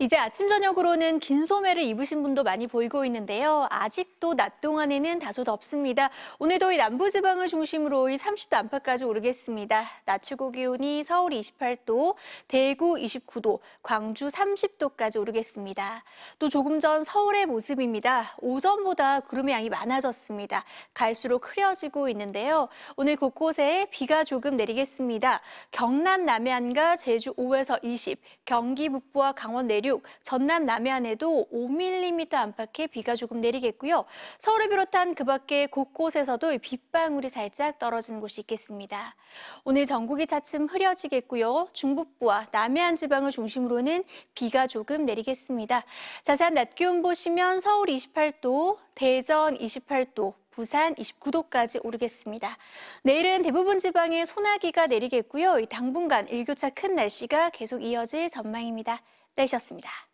이제 아침 저녁으로는 긴 소매를 입으신 분도 많이 보이고 있는데요. 아직도 낮 동안에는 다소 덥습니다. 오늘도 이 남부지방을 중심으로 이 30도 안팎까지 오르겠습니다. 낮 최고 기온이 서울 28도, 대구 29도, 광주 30도까지 오르겠습니다. 또 조금 전 서울의 모습입니다. 오전보다 구름의 양이 많아졌습니다. 갈수록 흐려지고 있는데요. 오늘 곳곳에 비가 조금 내리겠습니다. 경남 남해안과 제주 5에서 20, 경기 북부와 강원 내륙 내륙, 전남 남해안에도 5mm 안팎의 비가 조금 내리겠고요. 서울을 비롯한 그 밖의 곳곳에서도 빗방울이 살짝 떨어지는 곳이 있겠습니다. 오늘 전국이 차츰 흐려지겠고요. 중북부와 남해안 지방을 중심으로는 비가 조금 내리겠습니다. 자세한 낮 기온 보시면 서울 28도, 대전 28도, 부산 29도까지 오르겠습니다. 내일은 대부분 지방에 소나기가 내리겠고요. 당분간 일교차 큰 날씨가 계속 이어질 전망입니다. 내셨습니다